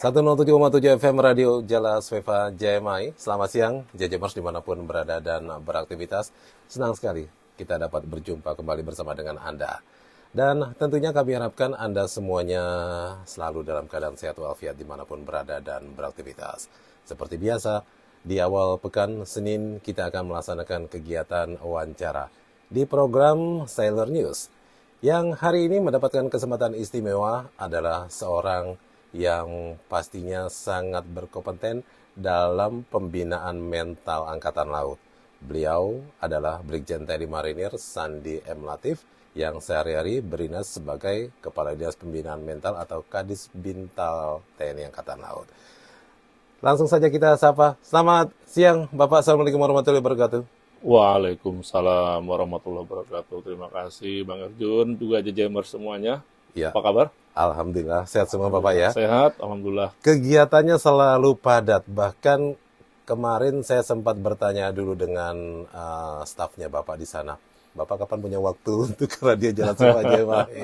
107,7 FM Radio Jala Sveva JMI. Selamat siang, Mars dimanapun berada dan beraktivitas. Senang sekali kita dapat berjumpa kembali bersama dengan Anda. Dan tentunya kami harapkan Anda semuanya selalu dalam keadaan sehat walafiat dimanapun berada dan beraktivitas. Seperti biasa, di awal pekan Senin kita akan melaksanakan kegiatan wawancara di program Sailor News. Yang hari ini mendapatkan kesempatan istimewa adalah seorang yang pastinya sangat berkompeten dalam pembinaan mental Angkatan Laut. Beliau adalah Brigjen TNI Marinir Sandi M. Latif yang sehari-hari berinas sebagai Kepala Dinas Pembinaan Mental atau Kadis Bintal TNI Angkatan Laut. Langsung saja kita sapa. Selamat siang Bapak. Assalamualaikum warahmatullahi wabarakatuh. Waalaikumsalam warahmatullahi wabarakatuh. Terima kasih Bang Arjun, juga jejember semuanya. Ya. Apa kabar? Alhamdulillah, sehat semua Bapak ya? Sehat, Alhamdulillah. Kegiatannya selalu padat, bahkan kemarin saya sempat bertanya dulu dengan uh, eh, stafnya Bapak di sana. Bapak kapan punya waktu untuk radio jalan sama Jemaah?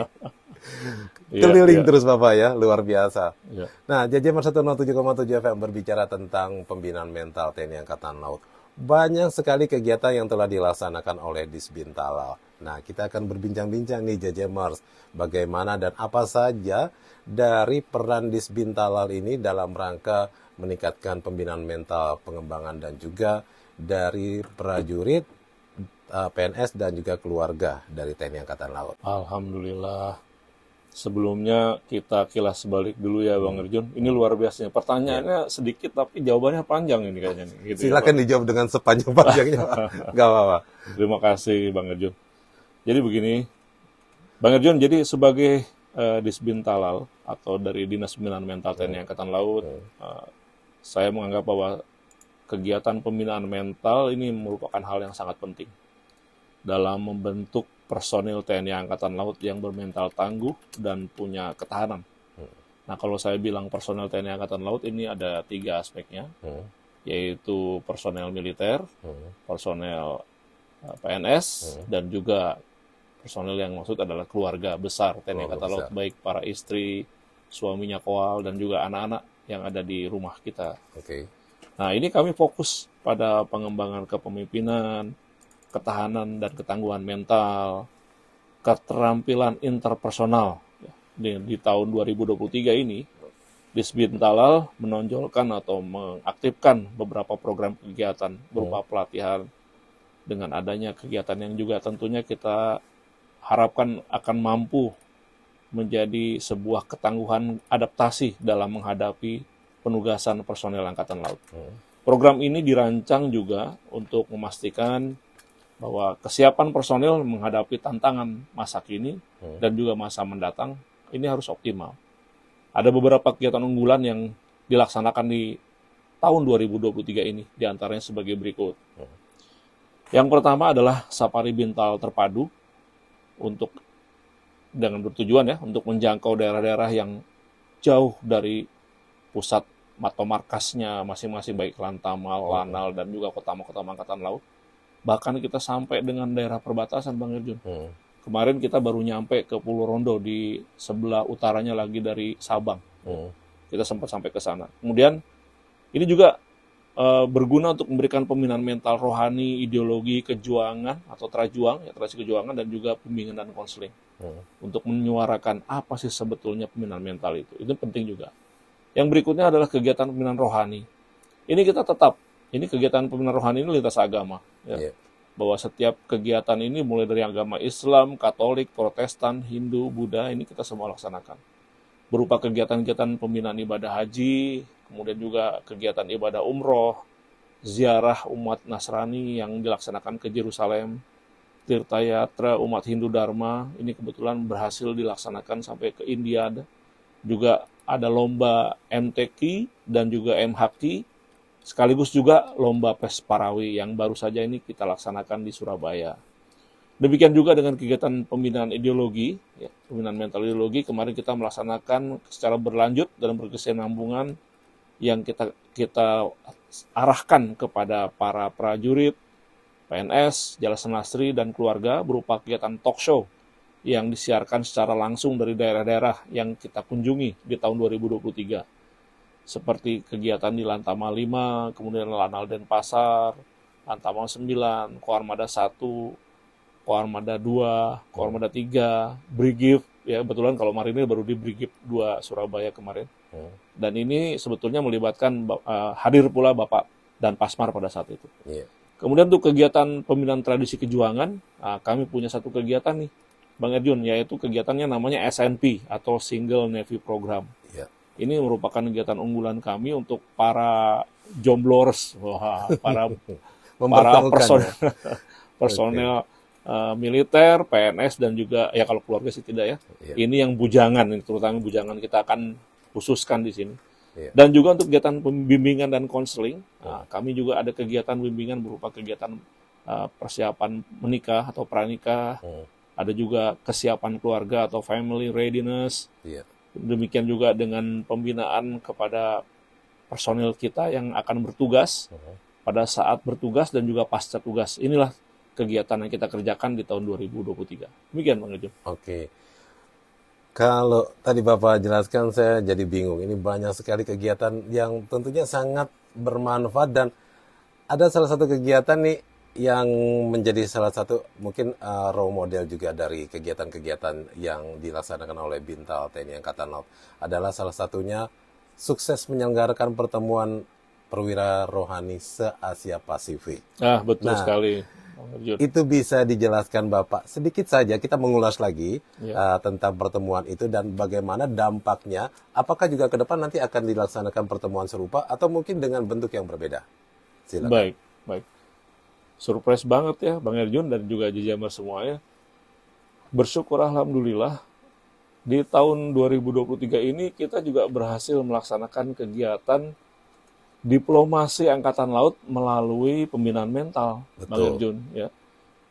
Iya, iya. Keliling terus Bapak ya, luar biasa. Yeah. Nah, JJMR 107,7 FM berbicara tentang pembinaan mental TNI Angkatan Laut banyak sekali kegiatan yang telah dilaksanakan oleh Disbintala. Nah, kita akan berbincang-bincang nih JJ Mars, bagaimana dan apa saja dari peran Disbintalal ini dalam rangka meningkatkan pembinaan mental, pengembangan dan juga dari prajurit, eh, PNS dan juga keluarga dari TNI Angkatan Laut. Alhamdulillah Sebelumnya kita kilas balik dulu ya Bang Erjun. Ini luar biasanya. Pertanyaannya iya. sedikit tapi jawabannya panjang ini kayaknya. Gitu ya, Silakan ya, dijawab dengan sepanjang-panjangnya. Gak apa-apa. Terima kasih Bang Erjun. Jadi begini, Bang Erjun. jadi sebagai uh, eh, Disbintalal atau dari Dinas Pembinaan Mental TNI iya. Angkatan Laut, uh, saya menganggap bahwa kegiatan pembinaan mental ini merupakan hal yang sangat penting dalam membentuk personil TNI Angkatan Laut yang bermental tangguh dan punya ketahanan. Hmm. Nah, kalau saya bilang personil TNI Angkatan Laut ini ada tiga aspeknya, hmm. yaitu personel militer, hmm. personel eh, PNS, hmm. dan juga personil yang maksud adalah keluarga besar TNI Angkatan Laut, baik para istri, suaminya Koal, dan juga anak-anak yang ada di rumah kita. Oke. Okay. Nah, ini kami fokus pada pengembangan kepemimpinan, ketahanan dan ketangguhan mental, keterampilan interpersonal. Ya, di, di tahun 2023 ini, Disbintalal menonjolkan atau mengaktifkan beberapa program kegiatan berupa hmm. pelatihan dengan adanya kegiatan yang juga tentunya kita harapkan akan mampu menjadi sebuah ketangguhan adaptasi dalam menghadapi penugasan personel Angkatan Laut. Hmm. Program ini dirancang juga untuk memastikan bahwa kesiapan personil menghadapi tantangan masa kini hmm. dan juga masa mendatang ini harus optimal. Ada beberapa kegiatan unggulan yang dilaksanakan di tahun 2023 ini, diantaranya sebagai berikut. Hmm. Yang pertama adalah Safari Bintal Terpadu untuk dengan bertujuan ya untuk menjangkau daerah-daerah yang jauh dari pusat atau markasnya masing-masing baik Lantamal, oh. Lanal dan juga kota-kota angkatan laut bahkan kita sampai dengan daerah perbatasan Bang Irjun. Hmm. Kemarin kita baru nyampe ke Pulau Rondo di sebelah utaranya lagi dari Sabang. Hmm. Kita sempat sampai ke sana. Kemudian ini juga uh, berguna untuk memberikan pembinaan mental rohani, ideologi, kejuangan atau terajuang ya terasi kejuangan dan juga pembimbingan dan konseling hmm. untuk menyuarakan apa sih sebetulnya pembinaan mental itu. Itu penting juga. Yang berikutnya adalah kegiatan pembinaan rohani. Ini kita tetap ini kegiatan pembinaan rohani ini lintas agama. Ya. Yeah. Bahwa setiap kegiatan ini mulai dari agama Islam, Katolik, Protestan, Hindu, Buddha ini kita semua laksanakan. Berupa kegiatan-kegiatan pembinaan ibadah haji, kemudian juga kegiatan ibadah umroh, ziarah umat Nasrani yang dilaksanakan ke Jerusalem Tirtayatra umat Hindu Dharma ini kebetulan berhasil dilaksanakan sampai ke India juga ada lomba MTQ dan juga MHQ sekaligus juga Lomba Pes Parawi yang baru saja ini kita laksanakan di Surabaya. Demikian juga dengan kegiatan pembinaan ideologi, ya, pembinaan mental ideologi, kemarin kita melaksanakan secara berlanjut dan berkesinambungan yang kita kita arahkan kepada para prajurit, PNS, Jalasan Nasri, dan keluarga berupa kegiatan talk show yang disiarkan secara langsung dari daerah-daerah yang kita kunjungi di tahun 2023 seperti kegiatan di Lantama 5, kemudian Lanal pasar Lantama 9, Koarmada 1, Koarmada 2, Koarmada 3, Brigif, ya kebetulan kalau Marinir baru di Brigif 2 Surabaya kemarin. Hmm. Dan ini sebetulnya melibatkan uh, hadir pula Bapak dan Pasmar pada saat itu. Iya. Kemudian untuk kegiatan pembinaan tradisi kejuangan, nah, kami punya satu kegiatan nih, Bang Erjun, yaitu kegiatannya namanya SNP atau Single Navy Program. Yeah ini merupakan kegiatan unggulan kami untuk para jomblores, para para ya. personel personel okay. uh, eh, militer, PNS dan juga ya kalau keluarga sih tidak ya. Yeah. Ini yang bujangan, terutama bujangan kita akan khususkan di sini. Yeah. Dan juga untuk kegiatan pembimbingan dan konseling, iya. nah, kami juga ada kegiatan bimbingan berupa kegiatan uh, persiapan menikah atau pranikah, yeah. Hmm. ada juga kesiapan keluarga atau family readiness, yeah. Demikian juga dengan pembinaan kepada personil kita yang akan bertugas pada saat bertugas dan juga pasca tugas. Inilah kegiatan yang kita kerjakan di tahun 2023. Demikian Bang Ejo. Oke. Kalau tadi Bapak jelaskan saya jadi bingung. Ini banyak sekali kegiatan yang tentunya sangat bermanfaat dan ada salah satu kegiatan nih yang menjadi salah satu mungkin uh, role model juga dari kegiatan-kegiatan yang dilaksanakan oleh Bintal TNI Angkatan Laut adalah salah satunya sukses menyelenggarakan pertemuan perwira rohani se-Asia Pasifik. Ah, betul nah, sekali. Itu bisa dijelaskan Bapak sedikit saja kita mengulas lagi ya. uh, tentang pertemuan itu dan bagaimana dampaknya. Apakah juga ke depan nanti akan dilaksanakan pertemuan serupa atau mungkin dengan bentuk yang berbeda? Silakan. Baik, baik surprise banget ya Bang Erjun dan juga Jejamer semuanya. Bersyukur alhamdulillah di tahun 2023 ini kita juga berhasil melaksanakan kegiatan diplomasi angkatan laut melalui pembinaan mental Betul. Bang Erjun ya.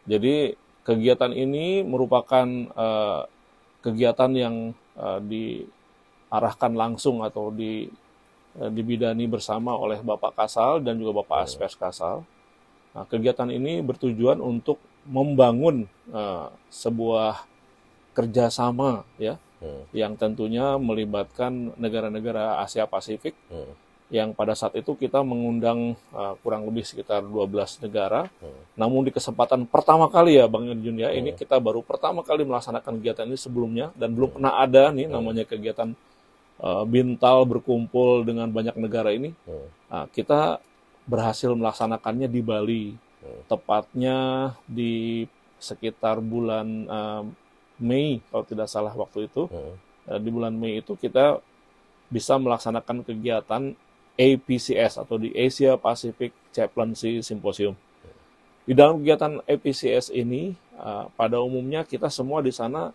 Jadi kegiatan ini merupakan uh, kegiatan yang uh, diarahkan langsung atau di eh, dibidani bersama oleh Bapak Kasal dan juga Bapak Aspers Kasal Nah, kegiatan ini bertujuan untuk membangun uh, sebuah kerjasama ya hmm. yang tentunya melibatkan negara-negara Asia Pasifik hmm. yang pada saat itu kita mengundang uh, kurang lebih sekitar 12 negara hmm. namun di kesempatan pertama kali ya Bang Yunjun ya hmm. ini kita baru pertama kali melaksanakan kegiatan ini sebelumnya dan belum hmm. pernah ada nih hmm. namanya kegiatan uh, bintal berkumpul dengan banyak negara ini hmm. nah, kita berhasil melaksanakannya di Bali, hmm. tepatnya di sekitar bulan uh, Mei kalau tidak salah waktu itu. Uh, di bulan Mei itu kita bisa melaksanakan kegiatan APCS atau di Asia Pacific Chaplaincy Symposium. Di dalam kegiatan APCS ini, uh, pada umumnya kita semua di sana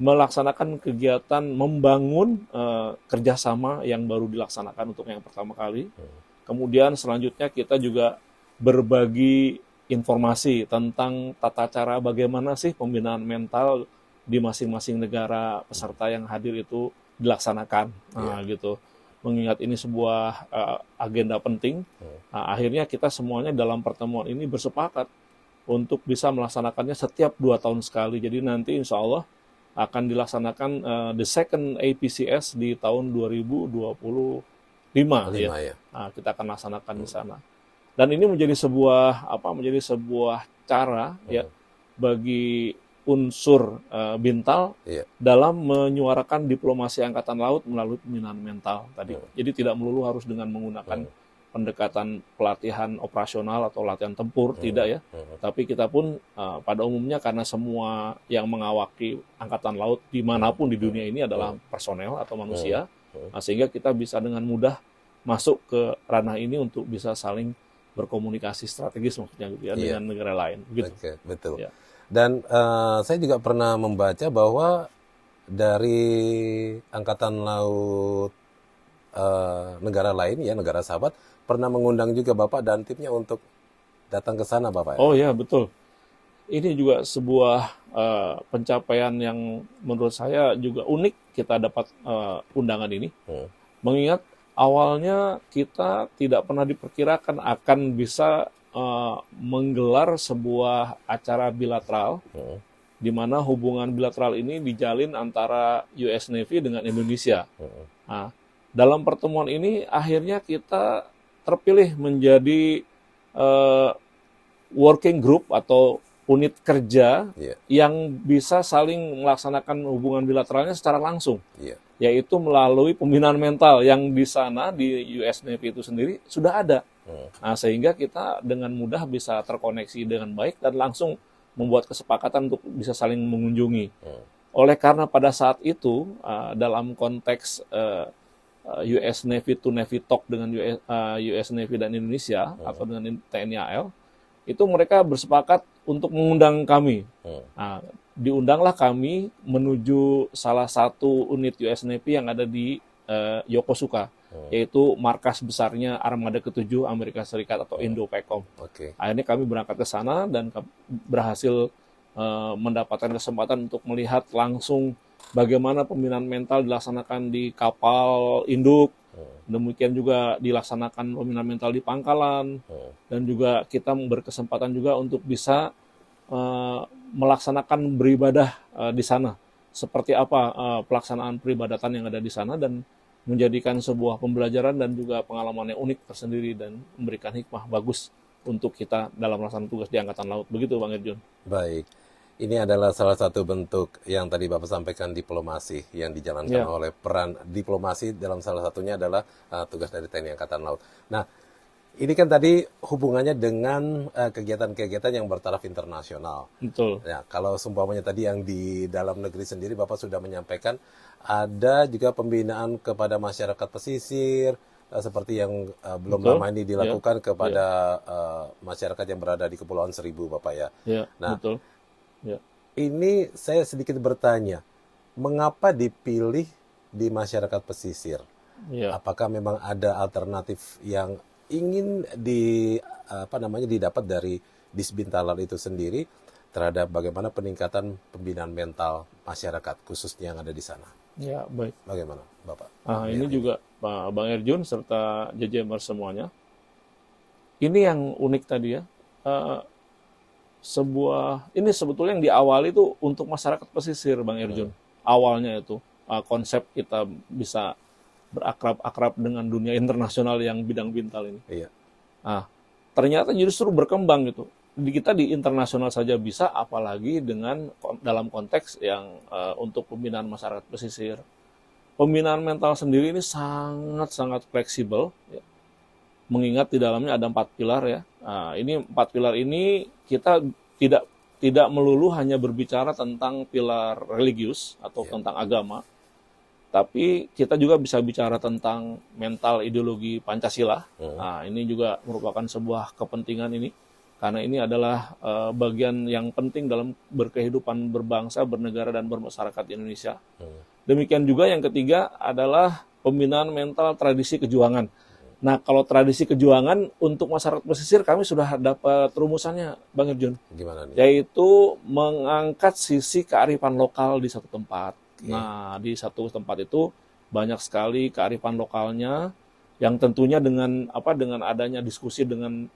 melaksanakan kegiatan membangun uh, kerjasama yang baru dilaksanakan untuk yang pertama kali. Hmm. Kemudian selanjutnya kita juga berbagi informasi tentang tata cara bagaimana sih pembinaan mental di masing-masing negara peserta yang hadir itu dilaksanakan yeah. Iya. gitu. Mengingat ini sebuah uh, agenda penting, iya. nah, akhirnya kita semuanya dalam pertemuan ini bersepakat untuk bisa melaksanakannya setiap dua tahun sekali. Jadi nanti insya Allah akan dilaksanakan uh, the second APCS di tahun 2020 lima, ya. lima ya. ya. Nah, kita akan laksanakan hmm. di sana. Dan ini menjadi sebuah apa? Menjadi sebuah cara hmm. ya bagi unsur uh, eh, bintal yeah. dalam menyuarakan diplomasi angkatan laut melalui pembinaan mental tadi. Hmm. Jadi tidak melulu harus dengan menggunakan hmm. pendekatan pelatihan operasional atau latihan tempur, hmm. tidak ya. Hmm. Tapi kita pun uh, pada umumnya karena semua yang mengawaki angkatan laut dimanapun di dunia ini adalah hmm. personel atau manusia. Hmm Nah, sehingga kita bisa dengan mudah masuk ke ranah ini untuk bisa saling berkomunikasi strategis maksudnya gitu ya yeah. dengan negara lain. Gitu. Okay, betul. Yeah. Dan uh, saya juga pernah membaca bahwa dari angkatan laut uh, negara lain ya negara sahabat pernah mengundang juga bapak dan timnya untuk datang ke sana bapak. Ya? Oh ya betul ini juga sebuah uh, pencapaian yang menurut saya juga unik kita dapat uh, undangan ini. Hmm. Mengingat awalnya kita tidak pernah diperkirakan akan bisa uh, menggelar sebuah acara bilateral hmm. di mana hubungan bilateral ini dijalin antara US Navy dengan Indonesia. Hmm. Nah, dalam pertemuan ini akhirnya kita terpilih menjadi uh, working group atau unit kerja yeah. yang bisa saling melaksanakan hubungan bilateralnya secara langsung, yeah. yaitu melalui pembinaan mental yang di sana di US Navy itu sendiri sudah ada, hmm. nah, sehingga kita dengan mudah bisa terkoneksi dengan baik dan langsung membuat kesepakatan untuk bisa saling mengunjungi. Hmm. Oleh karena pada saat itu uh, dalam konteks uh, eh, eh, US Navy to Navy Talk dengan US, uh, US Navy dan Indonesia hmm. atau dengan TNI AL itu mereka bersepakat untuk mengundang kami. Hmm. Nah, diundanglah kami menuju salah satu unit US Navy yang ada di uh, Yokosuka, hmm. yaitu markas besarnya Armada ke-7 Amerika Serikat atau hmm. Indo-PACOM. Okay. Akhirnya kami berangkat ke sana dan berhasil uh, mendapatkan kesempatan untuk melihat langsung bagaimana pembinaan mental dilaksanakan di kapal induk, Hmm. Demikian juga dilaksanakan pembinaan mental di Pangkalan hmm. dan juga kita berkesempatan juga untuk bisa uh, melaksanakan beribadah uh, di sana. Seperti apa uh, pelaksanaan peribadatan yang ada di sana dan menjadikan sebuah pembelajaran dan juga pengalaman yang unik tersendiri dan memberikan hikmah bagus untuk kita dalam melaksanakan tugas di angkatan laut. Begitu Bang Erjun. Baik. Ini adalah salah satu bentuk yang tadi Bapak sampaikan diplomasi yang dijalankan yeah. oleh peran diplomasi dalam salah satunya adalah uh, tugas dari TNI Angkatan Laut. Nah, ini kan tadi hubungannya dengan eh, kegiatan-kegiatan uh, yang bertaraf internasional. Betul. Ya, kalau seumpamanya tadi yang di dalam negeri sendiri Bapak sudah menyampaikan ada juga pembinaan kepada masyarakat pesisir uh, seperti yang uh, belum betul. lama ini dilakukan yeah. kepada yeah. Ya. Uh, masyarakat yang berada di Kepulauan Seribu Bapak ya. ya nah, betul. Ya. Ini saya sedikit bertanya, mengapa dipilih di masyarakat pesisir? Ya. Apakah memang ada alternatif yang ingin di apa namanya didapat dari Disbintalan itu sendiri terhadap bagaimana peningkatan pembinaan mental masyarakat khususnya yang ada di sana? Ya, baik. Bagaimana, Bapak? Ah, ini juga Pak Bang Erjun serta JJMR semuanya. Ini yang unik tadi ya. Ah, sebuah ini sebetulnya yang diawali itu untuk masyarakat pesisir Bang Irjun. Hmm. Awalnya itu uh, konsep kita bisa berakrab-akrab dengan dunia internasional yang bidang bintal ini. Iya. Nah, ternyata justru berkembang gitu. Di kita di internasional saja bisa, apalagi dengan dalam konteks yang uh, untuk pembinaan masyarakat pesisir. Pembinaan mental sendiri ini sangat-sangat fleksibel. Ya mengingat di dalamnya ada empat pilar ya. Nah, ini empat pilar ini kita tidak tidak melulu hanya berbicara tentang pilar religius atau yeah. tentang agama, tapi kita juga bisa bicara tentang mental ideologi Pancasila. Mm. Nah, ini juga merupakan sebuah kepentingan ini karena ini adalah uh, bagian yang penting dalam berkehidupan berbangsa, bernegara dan bermasyarakat di Indonesia. Mm. Demikian juga yang ketiga adalah pembinaan mental tradisi kejuangan. Nah, kalau tradisi kejuangan untuk masyarakat pesisir kami sudah dapat rumusannya, Bang Irjun. Gimana nih? Yaitu mengangkat sisi kearifan lokal di satu tempat. Okay. Nah, di satu tempat itu banyak sekali kearifan lokalnya yang tentunya dengan apa dengan adanya diskusi dengan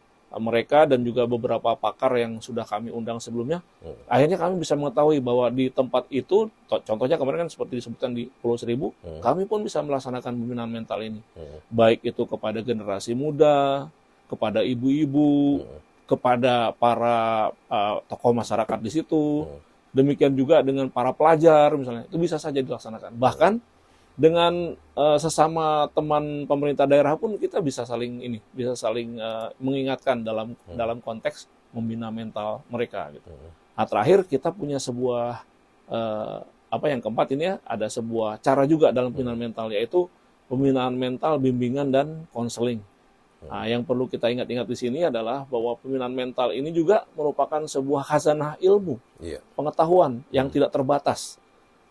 mereka dan juga beberapa pakar yang sudah kami undang sebelumnya, hmm. akhirnya kami bisa mengetahui bahwa di tempat itu, contohnya kemarin kan seperti disebutkan di Pulau Seribu, hmm. kami pun bisa melaksanakan pembinaan mental ini, hmm. baik itu kepada generasi muda, kepada ibu-ibu, hmm. kepada para uh, tokoh masyarakat di situ, hmm. demikian juga dengan para pelajar misalnya, itu bisa saja dilaksanakan. Bahkan hmm dengan uh, sesama teman pemerintah daerah pun kita bisa saling ini bisa saling uh, mengingatkan dalam hmm. dalam konteks membina mental mereka gitu. Hmm. Nah terakhir kita punya sebuah uh, apa yang keempat ini ya ada sebuah cara juga dalam hmm. pembinaan hmm. mental yaitu pembinaan mental bimbingan dan konseling. Hmm. Nah, yang perlu kita ingat-ingat di sini adalah bahwa pembinaan mental ini juga merupakan sebuah khazanah ilmu, yeah. pengetahuan yang hmm. tidak terbatas.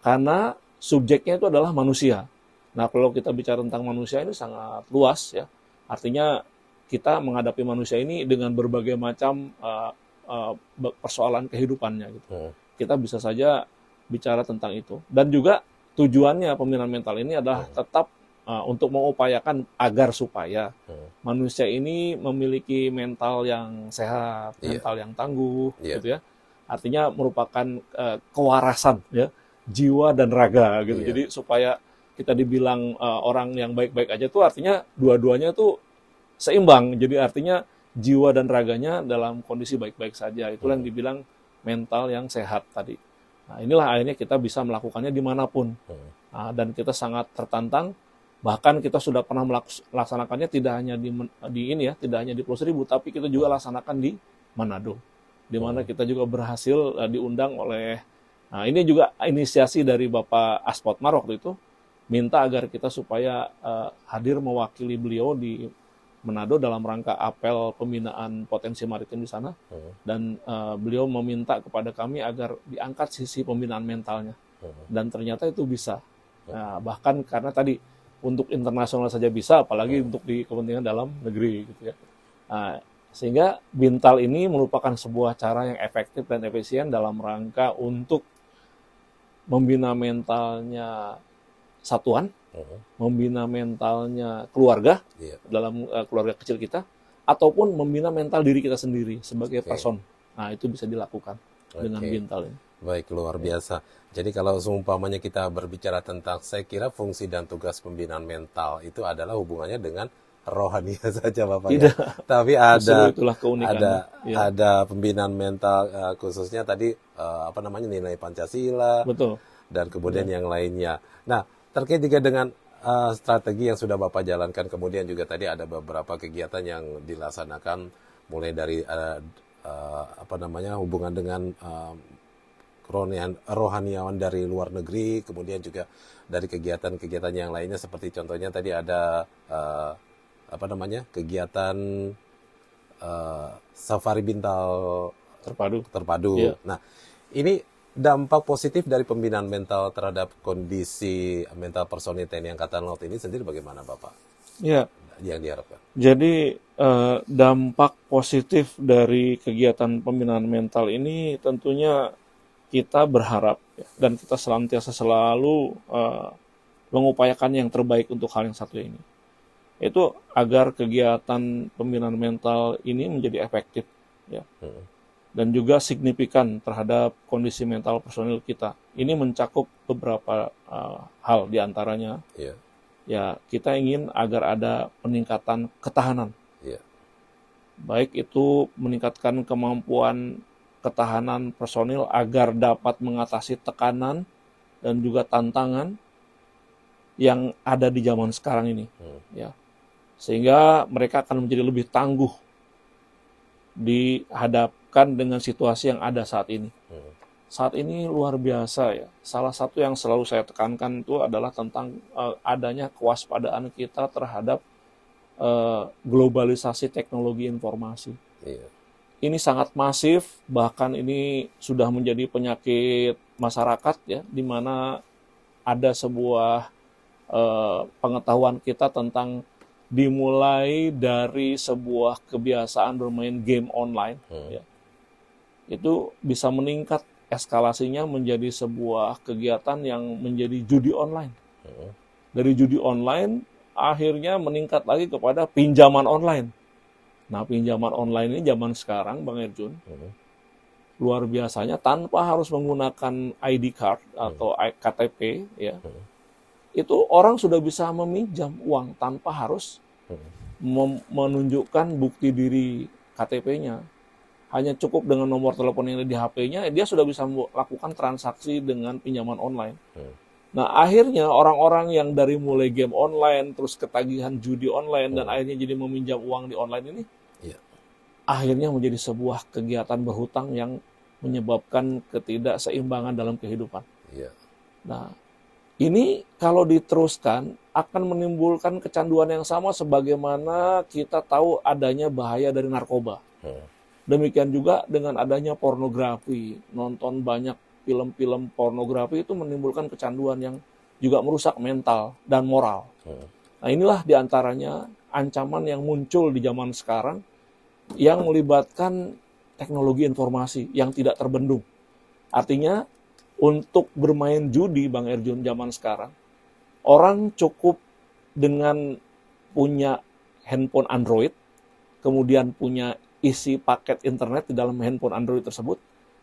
Karena subjeknya itu adalah manusia. Nah, kalau kita bicara tentang manusia ini sangat luas ya. Artinya kita menghadapi manusia ini dengan berbagai macam uh, uh, persoalan kehidupannya gitu. Hmm. Kita bisa saja bicara tentang itu. Dan juga tujuannya pemilihan mental ini adalah hmm. tetap uh, untuk mengupayakan agar supaya hmm. manusia ini memiliki mental yang sehat, yeah. mental yang tangguh yeah. gitu ya. Artinya merupakan uh, kewarasan ya jiwa dan raga gitu. Iya. Jadi supaya kita dibilang uh, orang yang baik-baik aja tuh artinya dua-duanya tuh seimbang. Jadi artinya jiwa dan raganya dalam kondisi baik-baik saja. Itulah yang dibilang mental yang sehat tadi. Nah, inilah akhirnya kita bisa melakukannya dimanapun. Nah, dan kita sangat tertantang. Bahkan kita sudah pernah melaksanakannya tidak hanya di, di ini ya, tidak hanya di Pulau Seribu, tapi kita juga laksanakan di Manado. Di mana kita juga berhasil eh, diundang oleh Nah, ini juga inisiasi dari Bapak Aspotmar waktu itu minta agar kita supaya uh, hadir mewakili beliau di Manado dalam rangka apel pembinaan potensi maritim di sana hmm. dan uh, beliau meminta kepada kami agar diangkat sisi pembinaan mentalnya hmm. dan ternyata itu bisa hmm. nah, bahkan karena tadi untuk internasional saja bisa apalagi hmm. untuk di kepentingan dalam negeri gitu ya nah, sehingga bintal ini merupakan sebuah cara yang efektif dan efisien dalam rangka untuk membina mentalnya satuan, uh-huh. membina mentalnya keluarga yeah. dalam uh, keluarga kecil kita, ataupun membina mental diri kita sendiri sebagai okay. person. Nah itu bisa dilakukan okay. dengan mental ini. Baik, luar biasa. Jadi kalau seumpamanya kita berbicara tentang, saya kira fungsi dan tugas pembinaan mental itu adalah hubungannya dengan rohania saja Bapak ya. Tapi ada ada ya. ada pembinaan mental uh, khususnya tadi uh, apa namanya nilai Pancasila. Betul. Dan kemudian ya. yang lainnya. Nah, terkait juga dengan uh, strategi yang sudah Bapak jalankan kemudian juga tadi ada beberapa kegiatan yang dilaksanakan mulai dari uh, uh, apa namanya hubungan dengan uh, rohaniawan dari luar negeri, kemudian juga dari kegiatan-kegiatan yang lainnya seperti contohnya tadi ada uh, apa namanya kegiatan uh, safari bintal terpadu terpadu yeah. nah ini dampak positif dari pembinaan mental terhadap kondisi mental personil TNI Angkatan Laut ini sendiri bagaimana Bapak? Ya. Yang diharapkan. Jadi eh, dampak positif dari kegiatan pembinaan mental ini tentunya kita berharap ya, dan kita selantiasa selalu eh, mengupayakan yang terbaik untuk hal yang satu ini itu agar kegiatan pembinaan mental ini menjadi efektif ya hmm. dan juga signifikan terhadap kondisi mental personil kita ini mencakup beberapa uh, hal diantaranya yeah. ya kita ingin agar ada peningkatan ketahanan yeah. baik itu meningkatkan kemampuan ketahanan personil agar dapat mengatasi tekanan dan juga tantangan yang ada di zaman sekarang ini hmm. ya sehingga mereka akan menjadi lebih tangguh dihadapkan dengan situasi yang ada saat ini. Hmm. Saat ini luar biasa ya. Salah satu yang selalu saya tekankan itu adalah tentang uh, adanya kewaspadaan kita terhadap uh, globalisasi teknologi informasi. Iya. Ini sangat masif, bahkan ini sudah menjadi penyakit masyarakat ya, di mana ada sebuah uh, pengetahuan kita tentang dimulai dari sebuah kebiasaan bermain game online hmm. ya, itu bisa meningkat eskalasinya menjadi sebuah kegiatan yang menjadi judi online hmm. dari judi online akhirnya meningkat lagi kepada pinjaman online nah pinjaman online ini zaman sekarang bang Erjun hmm. luar biasanya tanpa harus menggunakan ID card hmm. atau hmm. KTP ya hmm itu orang sudah bisa meminjam uang tanpa harus menunjukkan bukti diri KTP-nya. Hanya cukup dengan nomor telepon yang ada di HP-nya, dia sudah bisa melakukan transaksi dengan pinjaman online. Hmm. Nah, akhirnya orang-orang yang dari mulai game online, terus ketagihan judi online, hmm. dan akhirnya jadi meminjam uang di online ini, ya. akhirnya menjadi sebuah kegiatan berhutang yang menyebabkan ketidakseimbangan dalam kehidupan. Ya. Nah, ini kalau diteruskan akan menimbulkan kecanduan yang sama sebagaimana kita tahu adanya bahaya dari narkoba. Hmm. Demikian juga dengan adanya pornografi, nonton banyak film-film pornografi itu menimbulkan kecanduan yang juga merusak mental dan moral. Hmm. Nah inilah diantaranya ancaman yang muncul di zaman sekarang yang melibatkan teknologi informasi yang tidak terbendung. Artinya untuk bermain judi Bang Erjun zaman sekarang, orang cukup dengan punya handphone Android, kemudian punya isi paket internet di dalam handphone Android tersebut,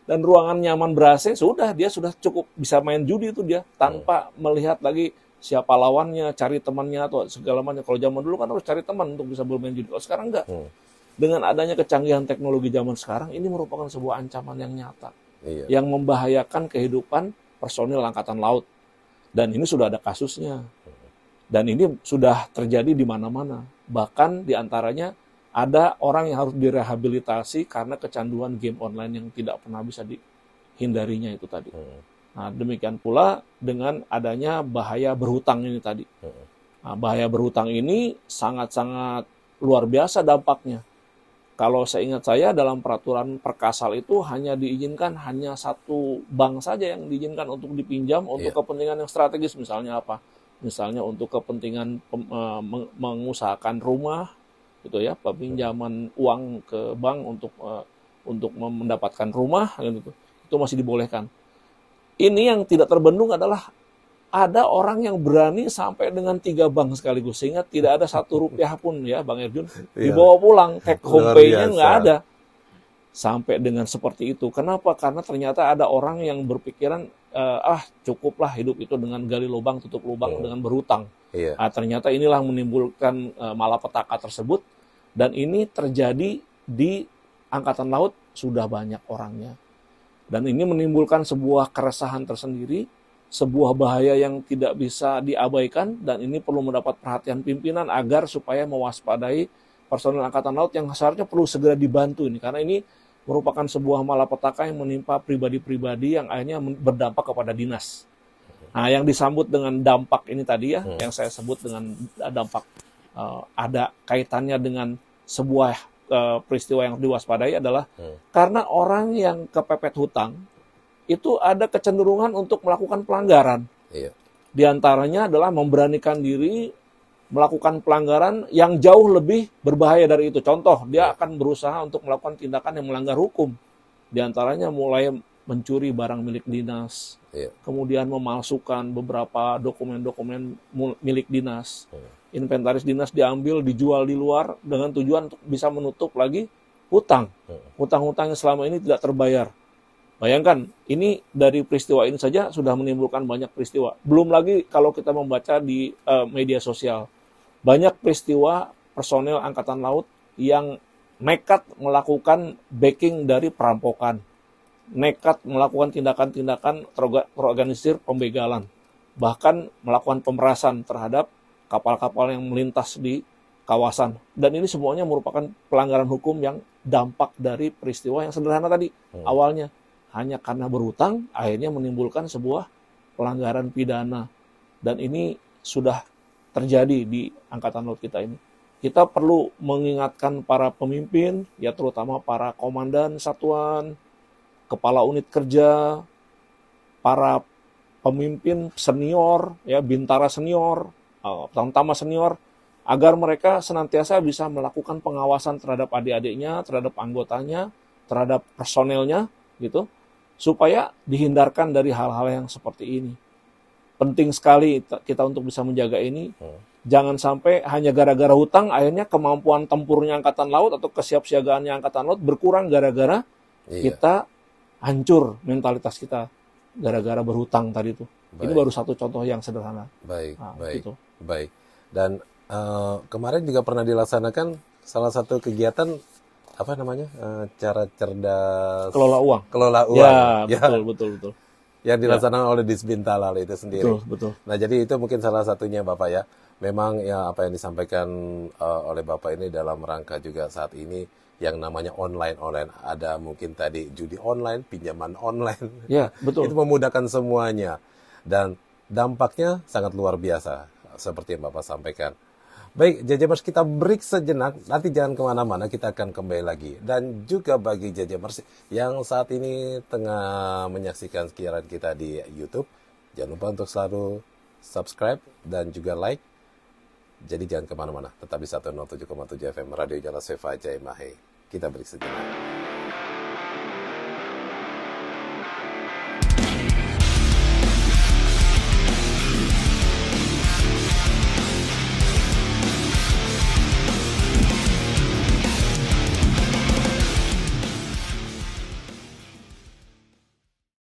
dan ruangan nyaman berasa, sudah dia sudah cukup bisa main judi itu dia tanpa iya. melihat lagi siapa lawannya, cari temannya atau segala macam. Kalau zaman dulu kan harus cari teman untuk bisa bermain judi. Kalau sekarang enggak. Hmm. Dengan adanya kecanggihan teknologi zaman sekarang ini merupakan sebuah ancaman yang nyata iya. yang membahayakan kehidupan personil angkatan laut. Dan ini sudah ada kasusnya. Dan ini sudah terjadi di mana-mana. Bahkan diantaranya ada orang yang harus direhabilitasi karena kecanduan game online yang tidak pernah bisa dihindarinya itu tadi. Hmm. Nah, demikian pula dengan adanya bahaya berhutang ini tadi. Hmm. Nah, bahaya berhutang ini sangat-sangat luar biasa dampaknya. Kalau seingat saya dalam peraturan perkasal itu hanya diizinkan hanya satu bank saja yang diizinkan untuk dipinjam untuk yeah. kepentingan yang strategis misalnya apa? Misalnya untuk kepentingan pem, uh, mengusahakan rumah gitu ya, peminjaman uang ke bank untuk uh, untuk mendapatkan rumah gitu. Itu masih dibolehkan. Ini yang tidak terbendung adalah ada orang yang berani sampai dengan tiga bank sekaligus sehingga tidak ada satu rupiah pun ya Bang Erjun iya. dibawa pulang take home nya nggak ada sampai dengan seperti itu kenapa karena ternyata ada orang yang berpikiran eh, ah cukuplah hidup itu dengan gali lubang tutup lubang hmm. dengan berutang yeah. Iya. nah, ternyata inilah menimbulkan eh, malapetaka tersebut dan ini terjadi di angkatan laut sudah banyak orangnya dan ini menimbulkan sebuah keresahan tersendiri sebuah bahaya yang tidak bisa diabaikan dan ini perlu mendapat perhatian pimpinan agar supaya mewaspadai personel angkatan laut yang seharusnya perlu segera dibantu ini karena ini merupakan sebuah malapetaka yang menimpa pribadi-pribadi yang akhirnya berdampak kepada dinas. Nah, yang disambut dengan dampak ini tadi ya, hmm. yang saya sebut dengan eh, dampak uh, ada kaitannya dengan sebuah uh, peristiwa yang diwaspadai adalah hmm. karena orang yang kepepet hutang itu ada kecenderungan untuk melakukan pelanggaran. Iya. Di antaranya adalah memberanikan diri melakukan pelanggaran yang jauh lebih berbahaya dari itu. Contoh, dia iya. akan berusaha untuk melakukan tindakan yang melanggar hukum. Di antaranya mulai mencuri barang milik dinas, iya. kemudian memalsukan beberapa dokumen-dokumen milik dinas. Iya. Inventaris dinas diambil, dijual di luar dengan tujuan untuk bisa menutup lagi hutang. Iya. Hutang-hutang yang selama ini tidak terbayar. Bayangkan, ini dari peristiwa ini saja sudah menimbulkan banyak peristiwa. Belum lagi kalau kita membaca di uh, media sosial, banyak peristiwa personel Angkatan Laut yang nekat melakukan backing dari perampokan, nekat melakukan tindakan-tindakan terorganisir pembegalan, bahkan melakukan pemerasan terhadap kapal-kapal yang melintas di kawasan. Dan ini semuanya merupakan pelanggaran hukum yang dampak dari peristiwa yang sederhana tadi hmm. awalnya hanya karena berhutang akhirnya menimbulkan sebuah pelanggaran pidana dan ini sudah terjadi di angkatan laut kita ini. Kita perlu mengingatkan para pemimpin, ya terutama para komandan satuan, kepala unit kerja, para pemimpin senior, ya bintara senior, terutama eh, senior, agar mereka senantiasa bisa melakukan pengawasan terhadap adik-adiknya, terhadap anggotanya, terhadap personelnya, gitu, supaya dihindarkan dari hal-hal yang seperti ini. Penting sekali kita untuk bisa menjaga ini. Hmm. Jangan sampai hanya gara-gara hutang akhirnya kemampuan tempurnya angkatan laut atau kesiapsiagaannya angkatan laut berkurang gara-gara iya. kita hancur mentalitas kita gara-gara berhutang tadi itu. Baik. Ini baru satu contoh yang sederhana. Baik, nah, baik. Gitu. Baik. Dan uh, kemarin juga pernah dilaksanakan salah satu kegiatan apa namanya uh, cara cerdas kelola uang kelola ya, uang ya, ya. betul betul betul yang ya. dilaksanakan ya. oleh Disbintalal itu sendiri betul betul nah jadi itu mungkin salah satunya bapak ya memang ya apa yang disampaikan uh, oleh bapak ini dalam rangka juga saat ini yang namanya online online ada mungkin tadi judi online pinjaman online ya betul itu memudahkan semuanya dan dampaknya sangat luar biasa seperti yang bapak sampaikan Baik, Jajamers kita break sejenak, nanti jangan kemana-mana, kita akan kembali lagi. Dan juga bagi Jajamers yang saat ini tengah menyaksikan siaran kita di Youtube, jangan lupa untuk selalu subscribe dan juga like. Jadi jangan kemana-mana, tetap di 107,7 FM Radio Jalan Sefa Jai Mahe. Kita break sejenak.